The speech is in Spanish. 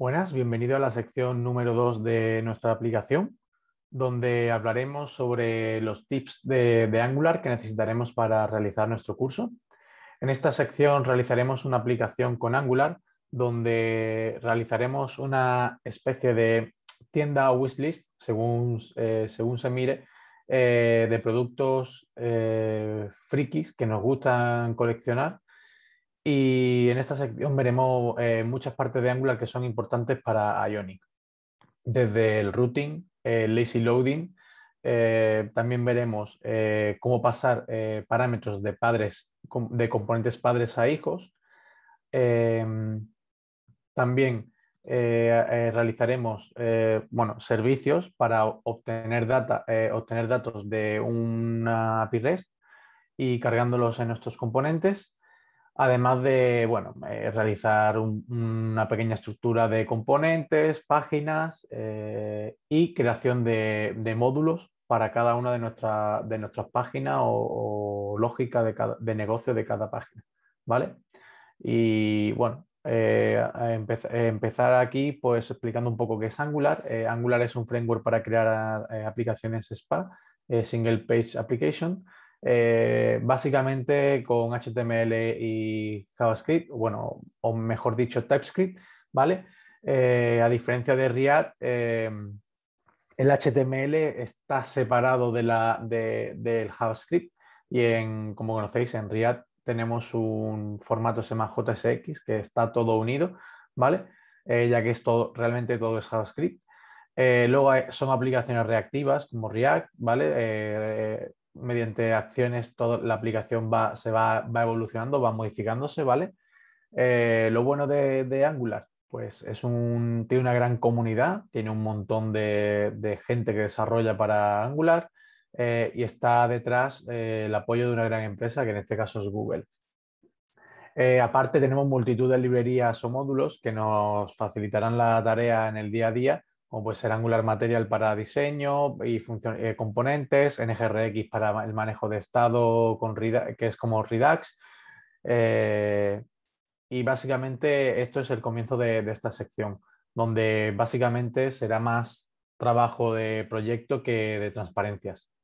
Buenas, bienvenido a la sección número 2 de nuestra aplicación, donde hablaremos sobre los tips de, Angular que necesitaremos para realizar nuestro curso. En esta sección realizaremos una aplicación con Angular, donde realizaremos una especie de tienda o wishlist, eh, según, se mire, eh, de productos eh, frikis que nos gustan coleccionar y en esta sección veremos eh, muchas partes de Angular que son importantes para Ionic. Desde el routing, el eh, lazy loading, eh, también veremos cómo pasar parámetros de, padres, de componentes padres a hijos. también realizaremos servicios para obtener, obtener datos de una API REST y cargándolos en nuestros componentes Además de eh, realizar una pequeña estructura de componentes, páginas eh, y creación de, módulos para cada una de, nuestras páginas o, lógica de, negocio de cada página. ¿vale? Y bueno, eh, empezar aquí pues, explicando un poco qué es Angular. Angular es un framework para crear aplicaciones SPA, Single Page Application, eh, básicamente con HTML y JavaScript, bueno, o mejor dicho, TypeScript, ¿vale? Eh, a diferencia de React, eh, el HTML está separado de la, del JavaScript y en, como conocéis, en React tenemos un formato se JSX que está todo unido, ¿vale? ya que es realmente todo es JavaScript. luego son aplicaciones reactivas como React, ¿vale? mediante acciones, toda la aplicación va, se va, va, evolucionando, va modificándose, ¿vale? Eh, lo bueno de, Angular, pues es un, tiene una gran comunidad, tiene un montón de, gente que desarrolla para Angular eh, y está detrás eh, el apoyo de una gran empresa, que en este caso es Google. aparte tenemos multitud de librerías o módulos que nos facilitarán la tarea en el día a día como puede ser Angular Material para diseño y eh, componentes, NGRX para el manejo de estado, con que es como Redux. Eh, y básicamente esto es el comienzo de, esta sección, donde básicamente será más trabajo de proyecto que de transparencias.